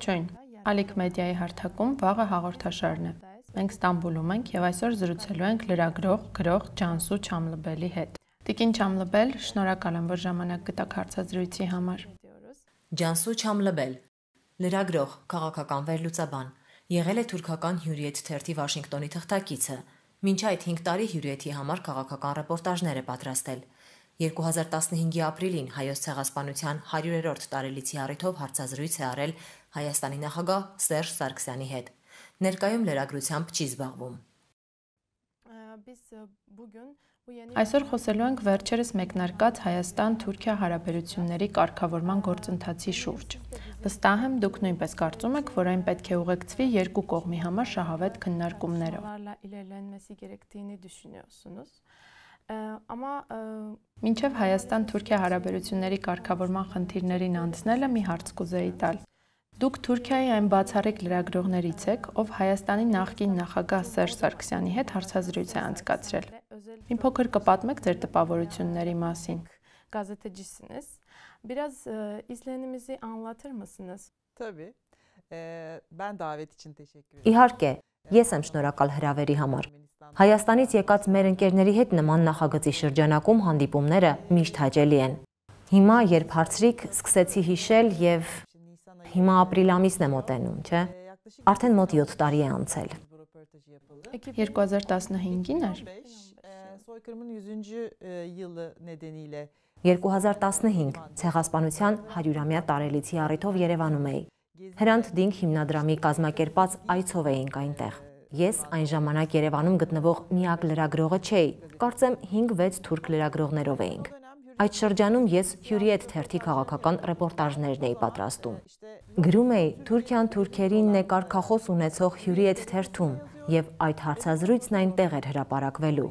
Ողջույն։ Ալիք մեդիայի հարթակում վաղը հաղորդաշարն է։ Մենք Ստամբուլում ենք եւ այսօր զրուցելու ենք լրագրող գրող Ջանսու Չամլբելի հետ։ Տիկին Չամլբել, շնորհակալ եմ, որ ժամանակ գտաք հարցազրույցի համար։ Ջանսու Չամլբել, լրագրող, քաղաքական վերլուծաբան, եղել է թուրքական հյուրիետ թերթի Վաշինգտոնի թղթակիցը։ Մինչ այդ 5 տարի հյուրիետի համար քաղաքական ռեպորտաժներ է պատրաստել։ 2015-ի ապրիլին հայոց ցեղասպանության 100-րդ տարելիցի առիթով հարցազրույց է արել Հայաստանի նախագահ Սերժ Սարգսյանի հետ։ Ներկայում լրագրությամբ չի զբաղվում։ Biz bugün Այսօր խոսելու ենք վերջերս մեկնարկած Հայաստան-Թուրքիա հարաբերությունների կարգավորման գործընթացի շուրջ։ Վստահ եմ, դուք նույնպես կարծում եք, որ այն պետք է ուղեկցվի երկու կողմի համար շահավետ քննարկումներով։ Ամա Մինչև Հայաստան-Թուրքիա հարաբերությունների կարգավորման խնդիրներին անցնելը մի հարց կուզեի տալ։ Դուք Թուրքիայի այն բացառիկ լրագրողներից եք, ով Հայաստանի նախկին նախագահ Սերժ Սարգսյանի հետ հարցազրույց է անցկացրել։ Մի փոքր կպատմեք ձեր տպավորությունների մասին։ Gazetecisiniz. Biraz izlenimizi anlatır mısınız? Tabii. Ben davet için teşekkür ederim. İharke. Ես եմ շնորհակալ հրավերի համար։ Հայաստանից եկած մեր ընկերների հետ նման նախագծի շրջանակում հանդիպումները միշտ հաճելի են։ Հիմա, երբ հարցրիք, սկսեցի հիշել եւ հիմա ապրիլ ամիսն է մոտենում, չէ՞։ Արդեն մոտ 7 տարի է անցել։ 2015-ին էր։ Soykırımın 100-cü yılı nedeniyle 2015 ցեղասպանության 100-ամյա տարելիցի առիթով Երևանում էի։ Հրանտ դինք հիմնադրամի կազմակերպած այցով էինք այնտեղ։ Ես այն ժամանակ Երևանում գտնվող միակ լրագրողը չէի, կարծեմ 5-6 թուրք լրագրողներով էինք։ Այդ շրջանում ես հյուրի հետ թերթի քաղաքական ռեպորտաժներն էի պատրաստում։ Գրում էի Թուրքիան թուրքերին նեկարքախոս ունեցող հյուրի հետ թերթում եւ այդ հարցազրույցն այնտեղ էր հրապարակվելու։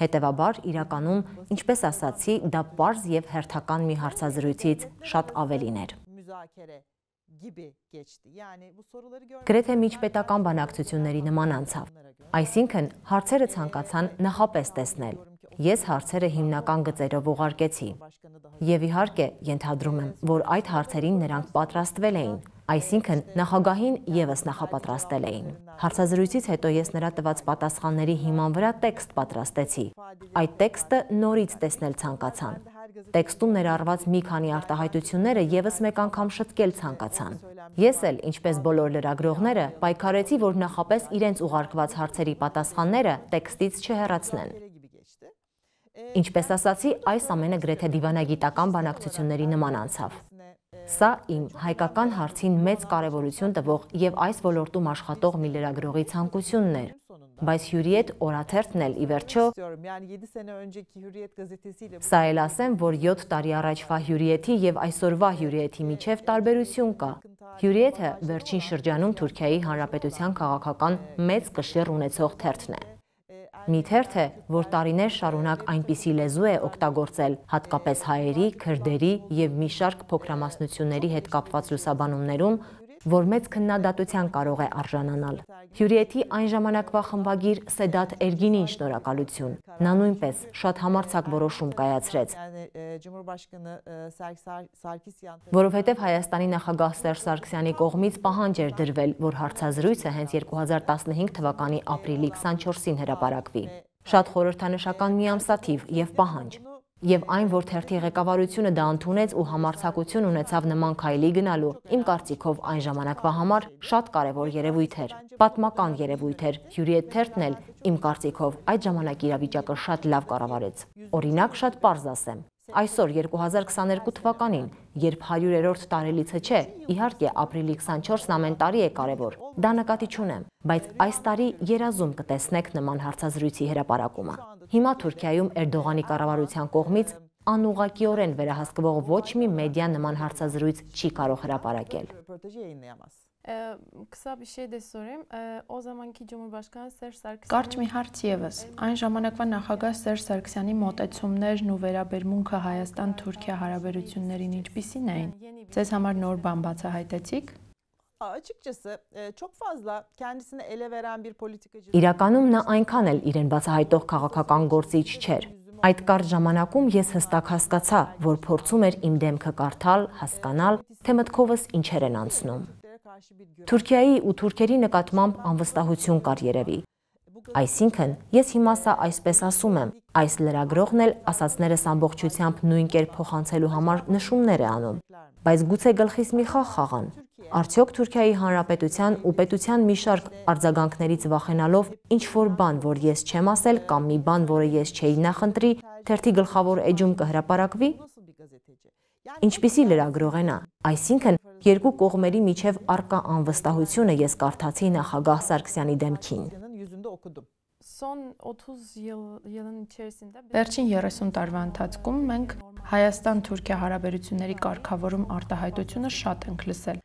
Հետևաբար իրականում, ինչպես ասացի, դա པարզ եւ հերթական մի հարցազրույցից շատ ավելին էր gibi geçti. Yani bu soruları görmek Գրեթե միջպետական բանակցությունների նման անցավ։ Այսինքն հարցերը ցանկացան նախապես տեսնել։ Ես հարցերը հիմնական գծերով ուղարկեցի։ Եվ իհարկե ենթադրում եմ, որ այդ հարցերին նրանք պատրաստվել էին, այսինքն նախագահին եւս նախապատրաստել էին։ Հարցազրույցից հետո ես նրա տված պատասխանների հիման վրա տեքստ պատրաստեցի։ Այդ տեքստը նորից տեսնել ցանկացան։ Տեքստում ներառված մի քանի արտահայտությունները եւս մեկ անգամ շտկել ցանկացան։ Ես էլ, ինչպես բոլոր լրագրողները, պայքարեցի, որ նախապես իրենց ուղարկված հարցերի պատասխանները տեքստից չհեռացնեն։ Ինչպես ասացի, այս ամենը գրեթե դիվանագիտական բանակցությունների նման անցավ։ Սա իմ հայկական հարցին մեծ կարևորություն տվող եւ այս ոլորտում աշխատող մի լրագրողի ցանկությունն էր։ Բայց Հյուրիետ օրաթերթն էլ ի վերջո Սա էլ ասեմ, որ 7 տարի առաջվա Հյուրիետի եւ այսօրվա Հյուրիետի միջև տարբերություն կա։ Հյուրիետը վերջին շրջանում Թուրքիայի Հանրապետության քաղաքական մեծ կշիռ ունեցող թերթն է։ Մի թերթ է, որ տարիներ շարունակ այնպիսի լեզու է օգտագործել, հատկապես հայերի, քրդերի եւ մի շարք փոքրամասնությունների հետ կապված լուսաբանումներում, որ մեծ քննադատության կարող է արժանանալ։ Հյուրիեթի այն ժամանակվա խմբագիր Սեդատ Էրգինին շնորհակալություն։ Նա նույնպես շատ համարձակ որոշում կայացրեց։ Որովհետև Հայաստանի նախագահ Սերժ Սարգսյանի կողմից պահանջ էր դրվել, որ հարցազրույցը հենց 2015 թվականի ապրիլի 24-ին հրապարակվի։ Շատ խորհրդանշական մի ամսաթիվ եւ պահանջ եւ այն, որ թերթի ղեկավարությունը դա ընդունեց ու համարձակություն ունեցավ նման քայլի գնալու, իմ կարծիքով այն ժամանակվա համար շատ կարեւոր երևույթ էր։ Պատմական երևույթ էր։ Յուրի այդ թերթն էլ իմ կարծիքով այդ ժամանակ իրավիճակը շատ լավ կառավարեց։ Օրինակ շատ པարզ ասեմ, Այսօր 2022 թվականին, երբ 100-երորդ տարելիցը չէ, իհարկե ապրիլի 24-ն ամեն տարի է կարևոր։ Դա նկատի չունեմ, բայց այս տարի երազում կտեսնեք նման հարցազրույցի հրապարակումը։ Հիմա Թուրքիայում Էրդողանի կառավարության կողմից անուղակիորեն վերահսկվող ոչ մի մեդիա նման հարցազրույց չի կարող հրապարակել։ Ee, kısa bir şey de sorayım. Ee, o zamanki Cumhurbaşkanı Սերժ Սարգսյանը Կարճ մի հարց եւս։ Այն ժամանակվա նախագահ Սերժ Սարգսյանի մտածումներն ու վերաբերմունքը Հայաստան-Թուրքիա հարաբերություններին ինչպիսին էին։ Ձեզ համար նոր բան բացահայտեցիք։ Açıkçası çok fazla kendisini ele veren bir politikacı Իրականում նա այնքան էլ իրեն բացահայտող քաղաքական գործիչ չէր։ Այդ կարճ ժամանակում ես հստակ հասկացա, որ փորձում էր իմ դեմքը կարդալ, հասկանալ, թե մտքովս ինչեր են անցնում։ Թուրքիայի ու թուրքերի նկատմամբ անվստահություն կար երևի։ Այսինքն, ես հիմա սա այսպես ասում եմ, այս լրագրողն էլ ասացներս ամբողջությամբ նույն կերպ փոխանցելու համար նշումներ է անում, բայց գուցե գլխիս մի խաղ խաղան։ Արդյոք Թուրքիայի Հանրապետության ու պետության մի շարք արձագանքներից վախենալով ինչ որ բան, որ ես չեմ ասել կամ մի բան, որը ես չէի նախընտրի, թերթի գլխավոր էջում կհրապարակվի։ Ինչպիսի լրագրող են, այսինքն երկու կողմերի միջև արկա անվստահությունը ես կարդացի նախագահ Սարգսյանի դեմքին։ Son 30 yılın içerisinde Վերջին 30 տարվա ընթացքում մենք Հայաստան-Թուրքիա հարաբերությունների կարգավորում արտահայտությունը շատ ենք լսել,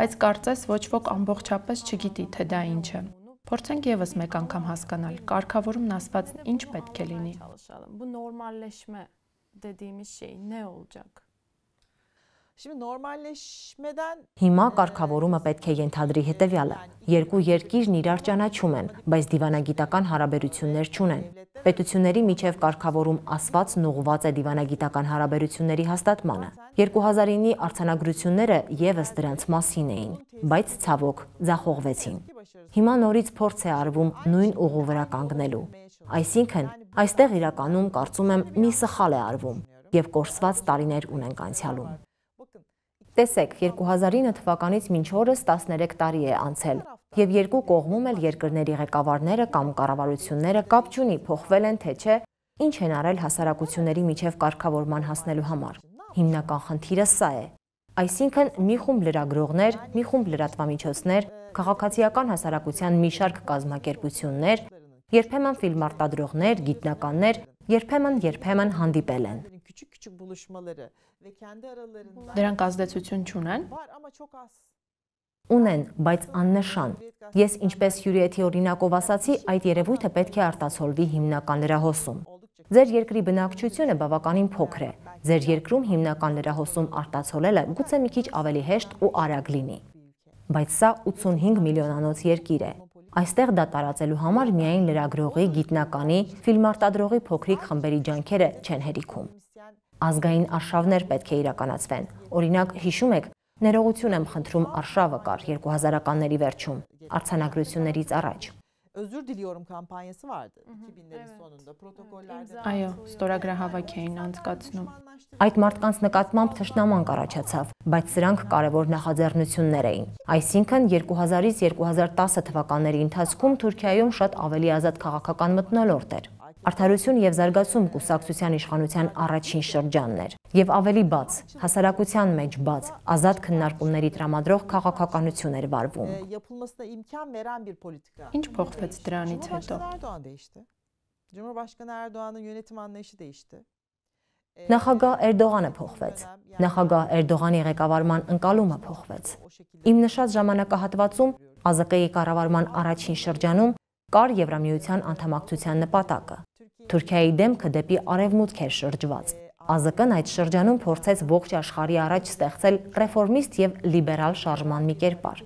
բայց կարծես ոչ ոք ամբողջապես չգիտի, թե դա ինչ է։ Փորձենք եւս մեկ անգամ հասկանալ, կարգավորումն ասված ինչ պետք է լինի։ Bu normalleşme dediğimiz şey ne olacak? Հիմա կարգավորումը պետք է ենթադրի հետևյալը։ Երկու երկիրն իրար ճանաչում են, բայց դիվանագիտական հարաբերություններ չունեն։ Պետությունների միջև կարգավորում ասված նուղված է դիվանագիտական հարաբերությունների հաստատմանը։ 2009-ի արձանագրությունները եւս դրանց մասին էին, բայց ցավոք ձախողվեցին։ Հիմա նորից փորձ է արվում նույն ուղու վրա կանգնելու։ Այսինքն, այստեղ իրականում կարծում եմ մի սխալ է արվում եւ կորսված տարիներ ունենք անցյալում։ Տեսեք, 2009 թվականից մինչ օրս 13 տարի է անցել, եւ երկու կողմում էլ երկրների ղեկավարները կամ կառավարությունները կապ չունի փոխվել են թե չէ, ինչ են արել հասարակությունների միջև կարգավորման հասնելու համար։ Հիմնական խնդիրը սա է։ Այսինքն մի խումբ լրագրողներ, մի խումբ լրատվամիջոցներ, քաղաքացիական հասարակության մի շարք կազմակերպություններ, երբեմն ֆիլմարտադրողներ, գիտնականներ, երբեմն երբեմն հանդիպել են küçük-küçük buluşmaları ve kendi aralarında Դրանք ազդեցություն չունեն։ var ama çok az. Ունեն, բայց աննշան։ Ես ինչպես Հյուրիեթի օրինակով ասացի, այդ երևույթը պետք է արտացոլվի հիմնական լրահոսում։ Ձեր երկրի բնակչությունը բավականին փոքր է։ Ձեր երկրում հիմնական լրահոսում արտացոլելը գուցե մի քիչ ավելի հեշտ ու արագ լինի։ Բայց սա 85 միլիոնանոց երկիր է։ Այստեղ դա տարածելու համար միայն լրագրողի, գիտնականի, ֆիլմարտադրողի փոքրիկ խմբերի ջանքերը չեն հերիքում։ Ազգային արշավներ պետք է իրականացվեն։ Օրինակ, հիշում եք, ներողություն եմ խնդրում արշավը կար 2000-ականների վերջում, արցանագրություններից առաջ özür diliyorum kampanyası vardı 2000'lerin evet. sonunda protokollerde Այո, ստորագրահավաք էին անցկացնում։ Այդ մարդկանց նկատմամբ թշնամանք առաջացավ, բայց սրանք կարևոր նախաձեռնություններ էին։ Այսինքն 2000-ից 2010 թվականների ընթացքում Թուրքիայում շատ ավելի ազատ քաղաքական մտնոլորտ էր։ Արդարություն եւ զարգացում կուսակցության իշխանության առաջին շրջանն էր եւ ավելի բաց, հասարակության մեջ բաց, ազատ քննարկումների տրամադրող քաղաքականություն էր վարվում։ Ինչ փոխվեց դրանից հետո։ Cumhurbaşkanı Erdoğan'ın yönetim anlayışı değişti. Նախագահ Էրդողանը փոխվեց։ Նախագահ Էրդողանի ղեկավարման ընկալումը փոխվեց։ Իմ նշած ժամանակահատվածում ԱԶԿ-ի կառավարման առաջին շրջանում կար Եվրամիության անդամակցության նպատակը։ Թուրքիայի դեմքը դեպի արևմուտք էր շրջված։ ԱԶԿ-ն այդ շրջանում փորձեց ողջ աշխարհի առաջ ստեղծել ռեֆորմիստ եւ լիբերալ շարժման մի կերպար։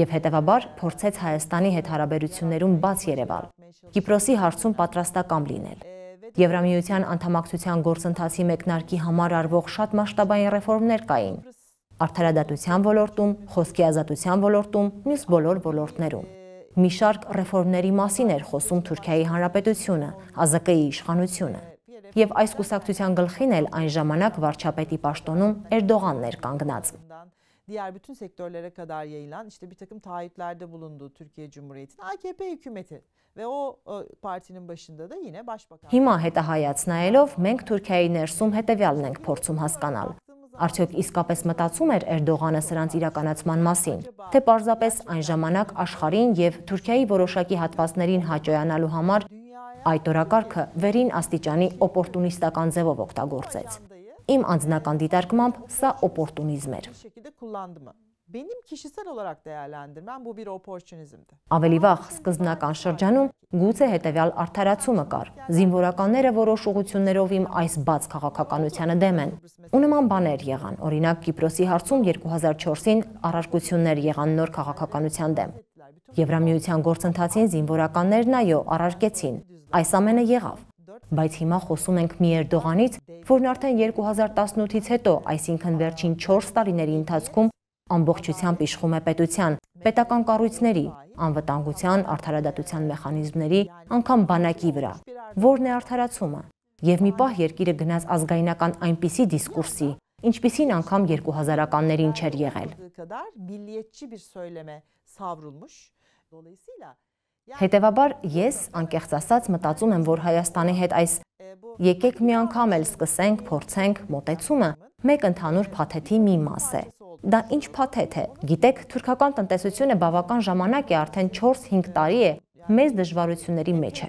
Եվ հետևաբար փորձեց Հայաստանի հետ հարաբերություններում բաց երևալ, Կիպրոսի հարցում պատրաստական լինել։ Եվրամիության անդամակցության գործընթացի մեկնարկի համար արվող շատ մասշտաբային ռեֆորմներ կային։ Արդարադատության ոլորտում, խոսքի ազատության ոլորտում, մյուս բոլոր ոլորտներում մի շարք ռեֆորմների մասին էր խոսում Թուրքիայի Հանրապետությունը, ԱԶԿ-ի իշխանությունը։ Եվ այս կուսակցության գլխին էլ այն ժամանակ վարչապետի պաշտոնում Էրդողանն էր կանգնած։ Diğer bütün sektörlere kadar yayılan işte bir takım taahhütlerde bulunduğu Türkiye Cumhuriyeti'nin AKP hükümeti ve o partinin başında da yine başbakan. Հիմա հետահայաց նայելով մենք Թուրքիայի ներսում հետևյալն ենք փորձում հասկանալ։ Արդյոք իսկապես մտածում էր Էրդողանը սրանց իրականացման մասին, թե պարզապես այն ժամանակ աշխարհին եւ Թուրքիայի որոշակի հատվածներին հաջողանալու համար այդ օրակարգը վերին աստիճանի օպորտունիստական ձևով օգտագործեց։ Իմ անձնական դիտարկմամբ սա օպորտունիզմ էր։ Benim kişisel olarak değerlendirmem bu bir opportunizmdi. Ավելի վաղ սկզբնական շրջանում գուցե հետևյալ արդարացումը կար. զինվորականները որոշ ուղություններով իմ այս բաց քաղաքականությանը դեմ են։ Ու նման բաներ եղան։ Օրինակ Կիպրոսի հարցում 2004-ին առարկություններ եղան նոր քաղաքականության դեմ։ Եվրամիության գործընթացին զինվորականներն այո առարկեցին։ Այս ամենը եղավ բայց հիմա խոսում ենք մի Էրդողանից, որն արդեն 2018-ից հետո, այսինքն վերջին 4 տարիների ընթացքում ամբողջությամբ իշխում է պետության, պետական կառույցների, անվտանգության, արդարադատության մեխանիզմների, անգամ բանակի վրա։ Որն է արդարացումը։ Եվ մի պահ երկիրը գնաց ազգայնական այնպիսի դիսկուրսի, ինչպիսին անգամ 2000-ականներին չէր եղել։ Հետևաբար ես անկեղծ ասած մտածում եմ, որ Հայաստանի հետ այս եկեք մի անգամ էլ սկսենք, փորձենք մոտեցումը մեկ ընդհանուր փաթեթի մի մաս է դա ինչ փաթեթ է։ Գիտեք, թուրքական տնտեսությունը բավական ժամանակ է արդեն 4-5 տարի է մեծ դժվարությունների մեջ է։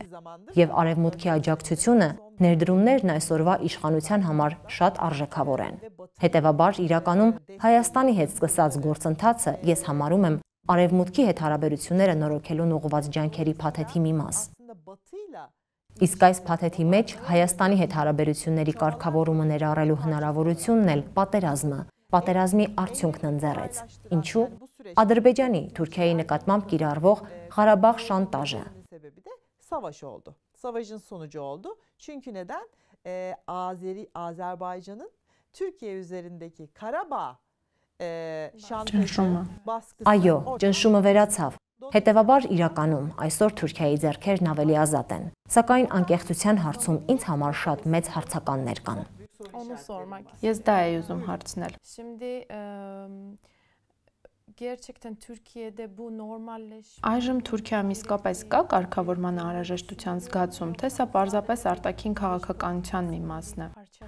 Եվ արևմուտքի աջակցությունը ներդրումներն այսօրվա իշխանության համար շատ արժեքավոր են։ Հետևաբար իրականում Հայաստանի հետ սկսած գործընթացը ես համարում եմ արևմուտքի հետ հարաբերությունները նորոգելուն ուղղված ջանքերի փաթեթի մի մաս։ Իսկ այս փաթեթի մեջ Հայաստանի հետ հարաբերությունների կարգավորումը ներառելու հնարավորությունն էլ պատերազմը պատերազմի արդյունքն ընձեռեց։ Ինչու? Ադրբեջանի Թուրքիայի նկատմամբ կիրառվող Ղարաբաղ շանտաժը։ Savaş դե oldu. Savaşın sonucu oldu. Çünkü neden? Ee, Azeri Azerbaycan'ın Türkiye üzerindeki Karabağ e, şantajı baskısı Այո, ճնշումը վերացավ։ Հետևաբար իրականում այսօր Թուրքիայի ձեռքերն ավելի ազատ են։ Սակայն անկեղծության հարցում ինձ համար շատ մեծ հարցականներ կան։ Onu sormak istedim. Ես դա էի ուզում հարցնել։ Şimdi Gerçekten Türkiye'de bu normalleş Այժմ Թուրքիայում իսկապես կա կարգավորման անհրաժեշտության զգացում, թե սա պարզապես արտաքին քաղաքականության մի մասն է։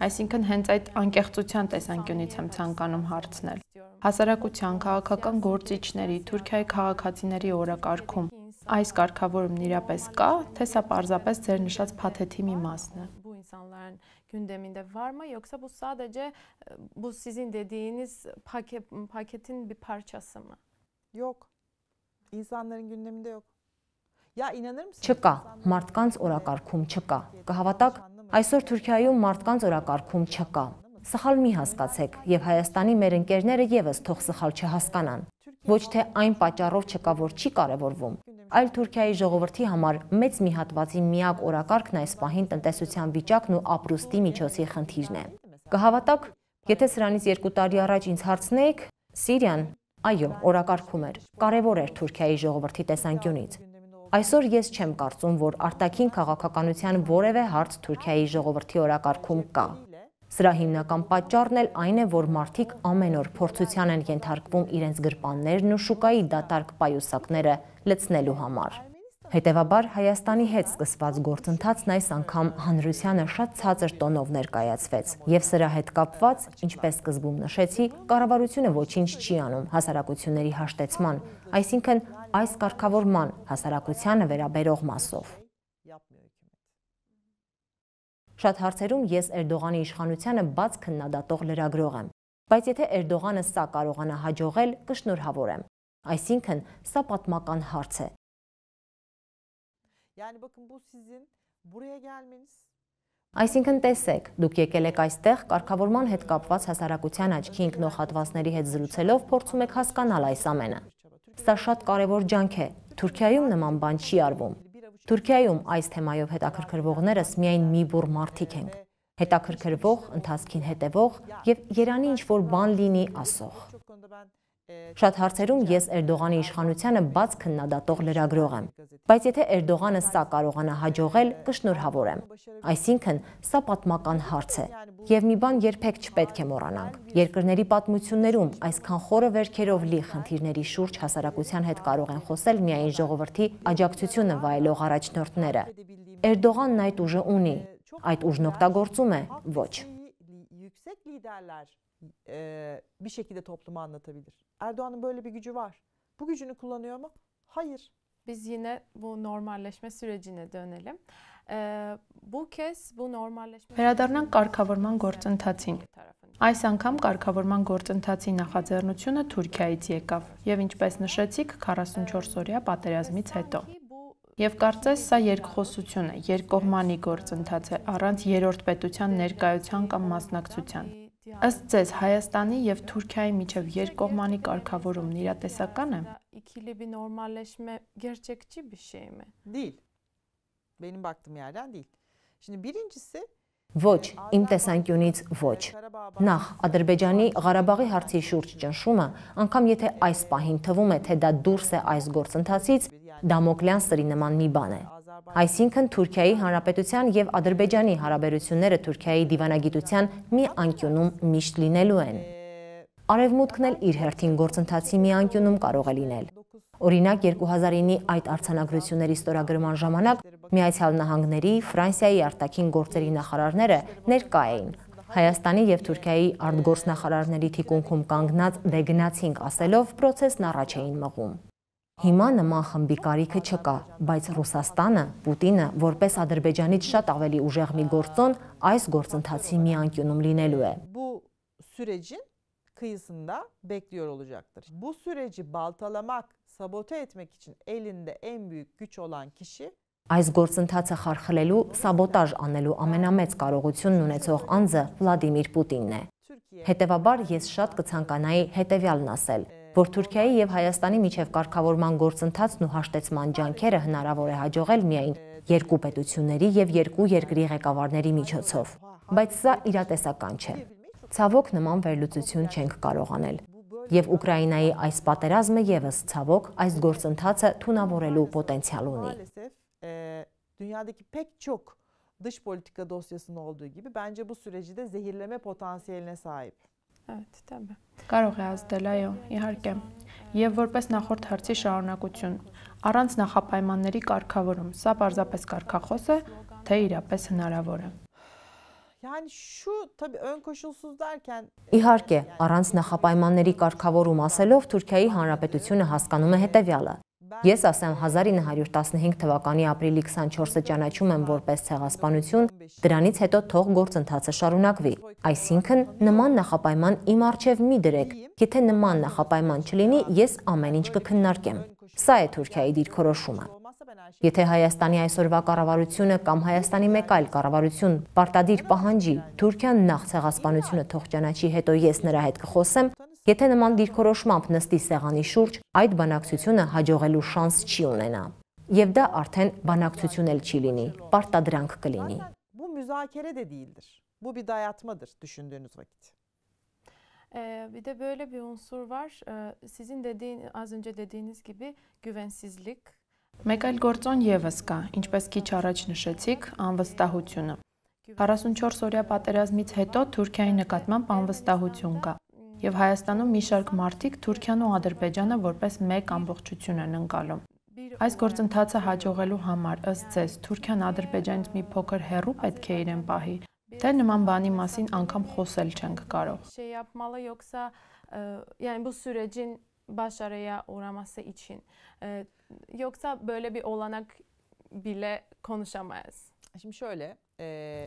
Այսինքն հենց այդ անկեղծության տեսանկյունից եմ ցանկանում հարցնել։ Հասարակության քաղաքական գործիչների, Թուրքիայի քաղաքացիների օրակարգում այս կարգավորումն իրապես կա, թե սա պարզապես ձեր նշած փաթեթի մի մասն է gündeminde var mı yoksa bu sadece bu sizin dediğiniz paket, paketin bir parçası mı? Yok. İnsanların gündeminde yok. Յա ինաներ մս չկա մարդկանց օրակարգում դե չկա կհավատակ այսօր Թուրքիայում մարդկանց օրակարգում չկա սխալ մի հասկացեք եւ Հայաստանի մեր ընկերները եւս թող սխալ չհասկանան ոչ թե այն պատճառով չկա, որ չի կարևորվում, այլ Թուրքիայի ժողովրդի համար մեծ մի հատվածի միակ օրակարգն այս պահին տնտեսության վիճակն ու ապրուստի միջոցի խնդիրն է։ Կհավատակ, եթե սրանից 2 տարի առաջ ինձ հարցնեիք, Սիրիան, այո, օրակարգում էր, կարևոր էր Թուրքիայի ժողովրդի տեսանկյունից։ Այսօր ես չեմ կարծում, որ արտաքին քաղաքականության որևէ հարց Թուրքիայի ժողովրդի օրակարգում կա։ Սրա հիմնական պատճառն էլ այն է, որ մարդիկ ամեն օր փորձության են ենթարկվում իրենց գրպաններն ու շուկայի դատարկ պայուսակները լցնելու համար։ Հետևաբար Հայաստանի հետ սկսված գործընթացն այս անգամ հանրությանը շատ ցածր տոնով ներկայացվեց եւ սրա հետ կապված, ինչպես սկզբում նշեցի, կառավարությունը ոչինչ չի անում հասարակությունների հաշտեցման, այսինքն այս կարգավորման հասարակությանը վերաբերող մասով։ Շատ հարցերում ես Էրդողանի իշխանությանը բաց քննադատող լրագրող եմ, բայց եթե Էրդողանը սա կարողանա հաջողել, կշնորհավոր եմ։ Այսինքն, սա պատմական հարց է։ Yani bakın bu sizin buraya gelmeniz Այսինքն տեսեք, դուք եկել եք այստեղ կարգավորման հետ կապված հասարակության աչքի ինքնող հատվածների հետ զրուցելով փորձում եք հասկանալ այս ամենը։ Սա շատ կարևոր ջանք է։ Թուրքիայում նման բան չի արվում։ Թուրքիայում այս թեմայով հետաքրքրվողներս միայն մի բուր մարդիկ ենք։ Հետաքրքրվող, ընթացքին հետևող եւ Երանի ինչ որ բան լինի ասող։ Շատ հարցերում ես Էրդողանի իշխանությանը բաց քննադատող լրագրող եմ։ Բայց եթե Էրդողանը սա կարողանա հաջողել, կշնորհավոր եմ։ Այսինքն, սա պատմական հարց է։ Եվ մի բան երբեք չպետք է մոռանանք։ Երկրների պատմություններում այսքան խորը վերքերով լի խնդիրների շուրջ հասարակության հետ կարող են խոսել միայն ժողովրդի աջակցությունը վայելող առաջնորդները։ Էրդողանն այդ ուժը ունի։ Այդ ուժն օգտագործում է։ Ոչ. Yüksek liderler bir şekilde topluma anlatabilir. Erdoğan'ın böyle bir gücü var. Bu gücünü kullanıyor mu? Hayır. Biz yine bu normalleşme sürecine dönelim. Ee, bu kez bu normalleşme Վերադառնանք կարգավորման գործընթացին։ Այս անգամ կարգավորման գործընթացի նախաձեռնությունը Թուրքիայից եկավ եւ ինչպես նշեցիք 44 օրյա պատերազմից հետո։ Եվ կարծես սա երկխոսություն է, երկկողմանի գործընթաց է առանց երրորդ պետության ներկայության կամ մասնակցության։ Ըստ ձեզ Հայաստանի եւ Թուրքիայի միջև երկկողմանի կարգավորումն իրատեսական է։ İkili bir normalleşme gerçekçi bir şey mi? Değil. Benim baktığım yerden değil. Şimdi birincisi Ոչ, իմ տեսանկյունից ոչ։ Նախ Ադրբեջանի Ղարաբաղի հարցի շուրջ ճնշումը, անկամ եթե այս պահին թվում է, թե դա դուրս է այս գործընթացից, Դամոկլյան սրի նման մի բան է։ Այսինքն Թուրքիայի Հանրապետության եւ Ադրբեջանի հարաբերությունները Թուրքիայի դիվանագիտության մի անկյունում միշտ լինելու են։ Արևմուտքն էլ իր հերթին գործընթացի մի անկյունում կարող է լինել։ Օրինակ 2009-ի այդ արցանագրությունների ստորագրման ժամանակ Միացյալ Նահանգների, Ֆրանսիայի արտաքին գործերի նախարարները ներկա էին։ Հայաստանի եւ Թուրքիայի արտգործնախարարների թիկունքում կանգնած դեգնացինք ասելով process-ն առաջ էին մղում։ Հիմա նման խմբի կարիքը չկա, բայց Ռուսաստանը, Պուտինը, որպես Ադրբեջանից շատ ավելի ուժեղ մի գործոն, այս գործընթացի մի անկյունում լինելու է։ Bu sürecin kıyısında bekliyor olacaktır. Bu süreci baltalamak, sabote etmek için elinde en büyük güç olan kişi Այս գործընթացը խարխլելու, սաբոտաժ անելու ամենամեծ կարողությունն ունեցող անձը Վլադիմիր Պուտինն է։ Հետևաբար ես շատ կցանկանայի հետևյալն ասել որ Թուրքիայի եւ Հայաստանի միջև կարգավորման գործընթացն ու հաշտեցման ջանքերը հնարավոր է հաջողել միայն երկու պետությունների եւ երկու երկրի ղեկավարների միջոցով։ Բայց սա իրատեսական չէ։ Ցավոք նման վերլուծություն չենք կարող անել եւ Ուկրաինայի այս պատերազմը եւս ցավոք այս գործընթացը թունավորելու պոտենցիալ ունի։ Dünyadaki pek çok dış politika dosyasının olduğu gibi bence bu süreci de zehirleme potansiyeline sahip այդ տաբը։ Կարող է ազդել, այո, իհարկե։ Եվ որպես նախորդ հարցի շարունակություն, առանց նախապայմանների կարգավորում, սա պարզապես կարգախոս է, թե իրապես հնարավոր է։ Yani şu tabii ön koşulsuz derken Իհարկե, առանց նախապայմանների կարգավորում ասելով Թուրքիայի Հանրապետությունը հասկանում է հետևյալը. Ես ասեմ 1915 թվականի ապրիլի 24-ը ճանաչում եմ որպես ցեղասպանություն, դրանից հետո թող գործընթացը շարունակվի։ Այսինքն նման նախապայման իմ արջև մի դրեք, եթե նման նախապայման չլինի, ես ամեն ինչ կքննարկեմ։ Սա է Թուրքիայի դիրքորոշումը։ Եթե Հայաստանի այսօրվա կառավարությունը կամ Հայաստանի մեկ այլ կառավարություն պարտադիր պահանջի Թուրքիան նախ ցեղասպանությունը թող ճանաչի, հետո ես նրա հետ կխոսեմ, Եթե նման դիրքորոշմամբ նստի սեղանի շուրջ, այդ բանակցությունը հաջողելու շանս չի ունենա։ Եվ դա արդեն բանակցություն էլ չի լինի, պարտադրանք կլինի։ Bu müzakere de değildir. Bu bir dayatmadır düşündüğünüz vakit. Ee, bir de böyle bir unsur var. Ee, sizin dediğin az önce dediğiniz gibi güvensizlik. Մեկ այլ գործոն եւս կա, ինչպես քիչ առաջ նշեցիք, անվստահությունը։ 44 օրյա պատերազմից հետո Թուրքիայի նկատմամբ անվստահություն կա եւ Հայաստանում մի շարք մարդիկ Թուրքիան ու Ադրբեջանը որպես մեկ ամբողջություն են ընկալում։ Այս գործընթացը հաջողելու համար ըստ ցես Թուրքիան Ադրբեջանից մի փոքր հեռու պետք է իրեն պահի, թե նման բանի մասին անգամ խոսել չենք կարող։ Şey yapmalı yoksa yani bu sürecin başarıya uğraması için yoksa böyle bir olanak bile konuşamayız. Şimdi şöyle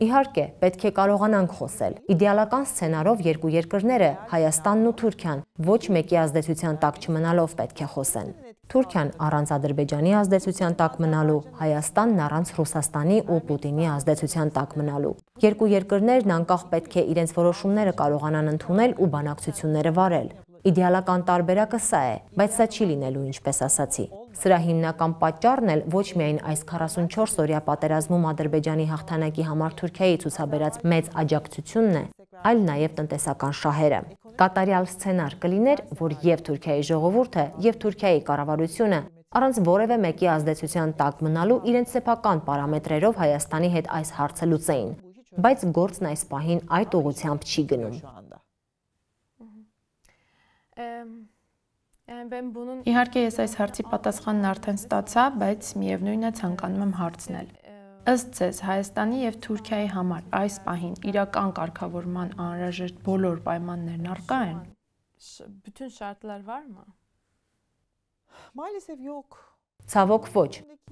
Իհարկե, պետք է կարողանանք խոսել։ Իդեալական սցենարով երկու երկրները, Հայաստանն ու Թուրքիան, ոչ մեկի ազդեցության տակ չմնալով պետք է խոսեն։ Թուրքիան առանց Ադրբեջանի ազդեցության տակ մնալու, Հայաստանն առանց Ռուսաստանի ու Պուտինի ազդեցության տակ մնալու։ Երկու երկրներն անկախ պետք է իրենց որոշումները կարողանան ընդունել ու բանակցությունները վարել։ Իդեալական տարբերակը սա է, բայց սա չի լինելու, ինչպես ասացի։ Սրա հիմնական պատճառն էլ ոչ միայն այս 44 օրյա պատերազմում Ադրբեջանի հաղթանակի համար Թուրքիայի ցուցաբերած մեծ աջակցությունն է, այլ նաև տնտեսական շահերը։ Կատարյալ սցենար կլիներ, որ եւ Թուրքիայի ժողովուրդը, եւ Թուրքիայի կառավարությունը առանց որևէ մեկի ազդեցության տակ մնալու իրենց սեփական պարամետրերով Հայաստանի հետ այս հարցը լուծեին։ Բայց գործն այս պահին այդ ուղությամբ չի գնում։ Իհարկե ես այս հարցի պատասխանն արդեն ստացա, բայց միևնույնն է ցանկանում եմ հարցնել։ Ըստ ցես Հայաստանի եւ Թուրքիայի համար այս պահին իրական կարգավորման անհրաժեշտ բոլոր պայմաններն առկա են։ Bütün şartlar var mı? Maalesef yok. Ցավոք ոչ։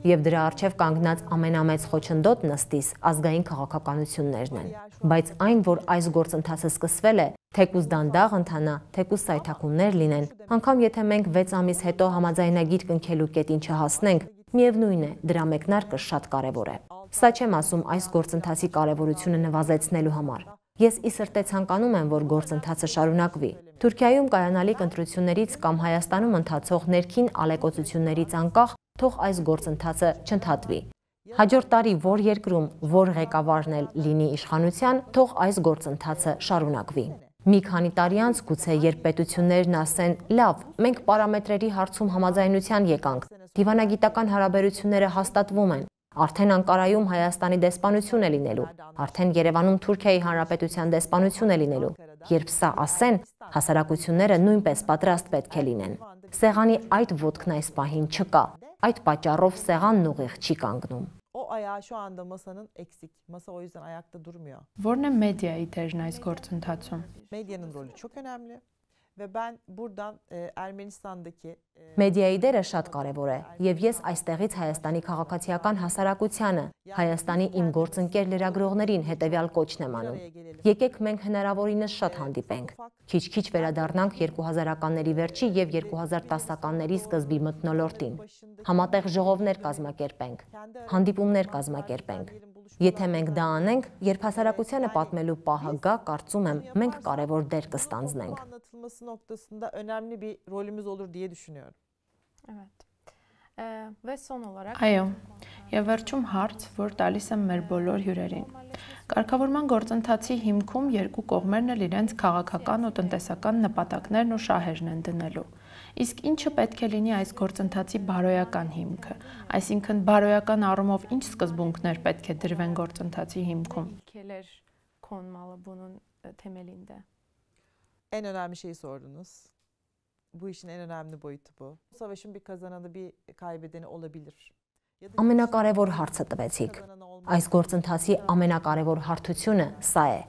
Եվ դրա արչև կանգնած ամենամեծ խոչընդոտ նստիս ազգային քաղաքականություններն են։ Բայց այն, որ այս գործընթացը սկսվել է, թեկուզ դանդաղ ընթանա, թեկուզ սայթաքումներ լինեն, անկամ եթե մենք 6 ամիս հետո համաձայնագիր կնքելու կետին չհասնենք, միևնույն է, դրա մեկնարկը շատ կարևոր է։ Սա չեմ ասում այս գործընթացի կարևորությունը նվազեցնելու համար, Ես ի սրտե ցանկանում եմ, որ գործընթացը շարունակվի։ Թուրքիայում կայանալիք ընտրություններից կամ Հայաստանում ընթացող ներքին ալեկոծություններից անկախ թող այս գործընթացը չընդհատվի։ Հաջորդ տարի որ երկրում որ ղեկավարն էլ լինի իշխանության, թող այս գործընթացը շարունակվի։ Մի քանի տարի անց գուցե երբ պետություններն ասեն՝ «Լավ, մենք պարամետրերի հարցում համաձայնության եկանք»։ Դիվանագիտական հարաբերությունները հաստատվում են։ Արդեն Անկարայում Հայաստանի դեսպանություն է լինելու, արդեն Երևանում Թուրքիայի Հանրապետության դեսպանություն է լինելու։ Երբ սա ասեն, հասարակությունները նույնպես պատրաստ պետք է լինեն։ Սեղանի այդ ոտքն այս պահին չկա այդ պատճառով սեղանն ուղիղ չի կանգնում։ O ayağı şu anda masanın eksik. Masa o yüzden ayakta durmuyor. Որն է մեդիայի դերն այս գործընթացում։ Medyanın rolü çok önemli ve ben buradan e, Ermenistan'daki e, Մեդիայի դերը շատ կարևոր է եւ ես այստեղից Հայաստանի քաղաքացիական հասարակությանը, Հայաստանի իմ գործընկեր լրագրողներին հետեւյալ կոչն եմ անում։ Եկեք մենք հնարավորինս շատ հանդիպենք։ Քիչ-քիչ վերադառնանք 2000-ականների վերջի եւ 2010-ականների սկզբի մթնոլորտին։ Համատեղ ժողովներ կազմակերպենք, հանդիպումներ կազմակերպենք։ Եթե մենք դա անենք, երբ հասարակությանը պատմելու պահը գա, կարծում եմ, մենք կարևոր դեր կստանձնենք։ Այո, եւ վերջում հարց, որ տալիս եմ մեր բոլոր հյուրերին։ Կարգավորման գործընթացի հիմքում երկու կողմերն էլ իրենց քաղաքական ու տնտեսական նպատակներն ու շահերն են դնելու։ Իսկ ինչը պետք է լինի այս գործընթացի բարոյական հիմքը, այսինքն բարոյական առումով ինչ սկզբունքներ պետք է դրվեն գործընթացի հիմքում։ Keler konmalı bunun temelinde. En önemli şeyi sordunuz. Bu işin en önemli boyutu bu. Savaşın bir kazananı bir kaybedeni olabilir. Ամենակարևոր հարցը տվեցիք։ Այս գործընթացի ամենակարևոր հարթությունը սա է։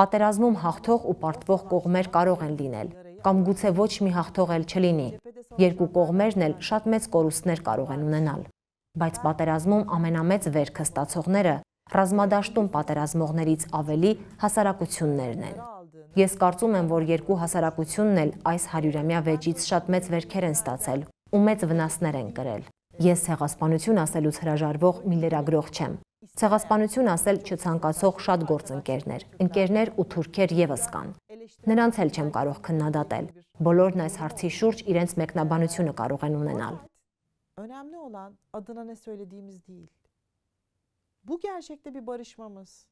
Պատերազմում հաղթող ու պարտվող կողմեր կարող են լինել, կամ գուցե ոչ մի հաղթող էլ չլինի։ Երկու կողմերն էլ շատ մեծ կորուստներ կարող են ունենալ։ Բայց պատերազմում ամենամեծ վերքը ստացողները ռազմադաշտում պատերազմողներից ավելի հասարակություններն են։ Ես կարծում եմ, որ երկու հասարակությունն էլ այս 100-ամյա վեճից շատ մեծ վերքեր են ստացել ու մեծ վնասներ են կրել։ Ես հեղասպանություն ասելուց հրաժարվող մի լրագրող չեմ։ Ցեղասպանություն ասել չցանկացող շատ գործընկերներ, ընկերներ ու թուրքեր եւս կան։ Նրանց էլ չեմ կարող քննադատել։ Բոլորն այս հարցի շուրջ իրենց մեկնաբանությունը կարող են ունենալ։ Önemli olan adına ne söylediğimiz değil. Bu gerçekte bir barışmamız.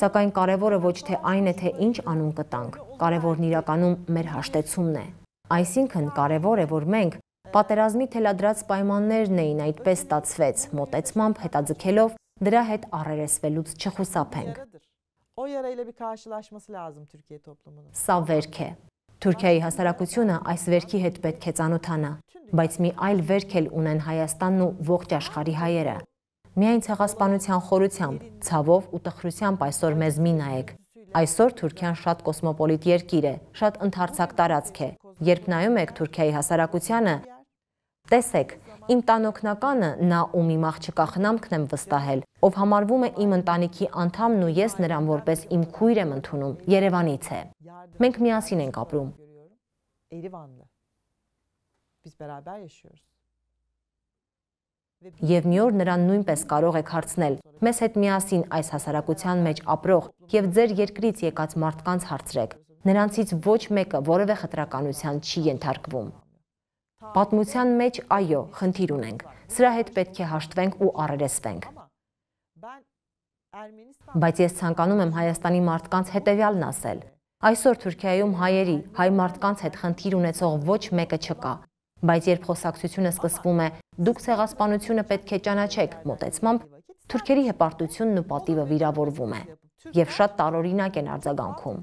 Սակայն կարևորը ոչ թե այն է, թե ինչ անուն կտանք, կարևորն իրականում մեր հաշտեցումն է։ Այսինքն կարևոր է, որ մենք պատերազմի թելադրած պայմաններն էին այդպես ստացվեց, մոտեցմամբ հետաձգելով դրա հետ առերեսվելուց չխուսափենք։ O yarayla bir karşılaşması lazım Türkiye toplumunun. Sağ verke. Թուրքիայի հասարակությունը այս վերքի հետ պետք է ծանոթանա, բայց մի այլ վերք էլ ունեն Հայաստանն ու ողջ աշխարհի հայերը։ Միայն ցեղասպանության խորությամբ, ցավով ու տխրությամբ այսօր մեզ մի նայեք։ Այսօր Թուրքիան շատ կոսմոպոլիտ երկիր է, շատ ընդարձակ տարածք է։ Երբ նայում եք Թուրքիայի հասարակությանը, տեսեք, Իմ տանօքնականը նա, ում իմ աղջկա խնամքն եմ վստահել, ով համարվում է իմ ընտանիքի անդամն ու ես նրան որպես իմ քույր եմ ընդունում, Երևանից է։ Մենք միասին ենք ապրում։ Երևանն Biz beraber yaşıyoruz. Եվ մի օր նրան նույնպես կարող եք հարցնել. Մեզ հետ միասին այս հասարակության մեջ ապրող եւ ձեր երկրից եկած մարդկանց հարցրեք։ Նրանցից ոչ մեկը որևէ խտրականության չի ենթարկվում։ Պատմության մեջ այո, խնդիր ունենք։ Սրա հետ պետք է հաշտվենք ու առերեսվենք։ Բայց ես ցանկանում եմ Հայաստանի մարդկանց հետևյալն ասել։ Այսօր Թուրքիայում հայերի, հայ մարդկանց հետ խնդիր ունեցող ոչ մեկը չկա։ Բայց երբ խոսակցությունը սկսվում է, դուք ցեղասպանությունը պետք է ճանաչեք մտածմամբ, թուրքերի հպարտությունն ու պատիվը վիրավորվում է եւ շատ տարօրինակ են արձագանքում։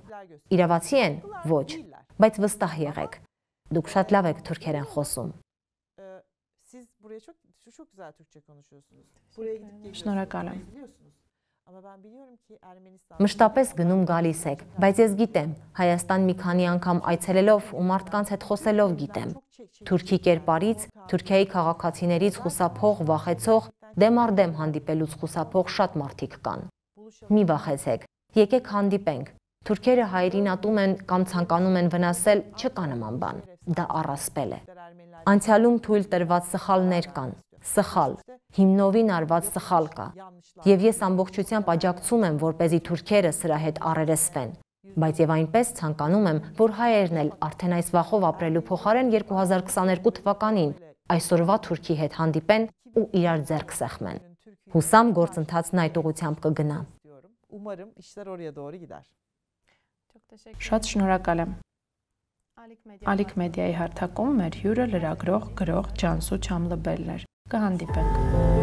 Իրավացի են, ոչ, բայց վստահ եղեք, Դուք շատ լավ եք թուրքերեն խոսում։ Siz buraya çok çok güzel Türkçe konuşuyorsunuz. Buraya gidip geliyorsunuz. Շնորհակալ եմ։ Մշտապես գնում գալիս եք, բայց ես գիտեմ, Հայաստան մի քանի անգամ այցելելով ու մարդկանց հետ խոսելով գիտեմ։ Թուրքի կերպարից, Թուրքիայի քաղաքացիներից խուսափող, վախեցող, դեմ առ դեմ հանդիպելուց խուսափող շատ մարդիկ կան։ Մի վախեցեք, եկեք հանդիպենք, Թուրքերը հայերին ատում են կամ ցանկանում են վնասել չկա նման բան։ Դա առասպել է։ Անցյալում թույլ տրված սխալներ կան։ Սխալ, հիմնովին արված սխալ կա։ Եվ ես ամբողջությամբ աջակցում եմ, որպեսզի թուրքերը սրա հետ առերեսվեն։ Բայց եւ այնպես ցանկանում եմ, որ հայերն էլ արդեն այս վախով ապրելու փոխարեն 2022 թվականին այսօրվա Թուրքի հետ հանդիպեն ու իրար ձեռք սեղմեն։ Հուսամ գործընթացն այդ ուղությամբ կգնա։ Umarım işler oraya doğru gider. Շատ շնորհակալ եմ։ Ալիք մեդիայի հարթակում մեր հյուրը լրագրող գրող Ջանսու Չամլբելն էր։ Կհանդիպենք։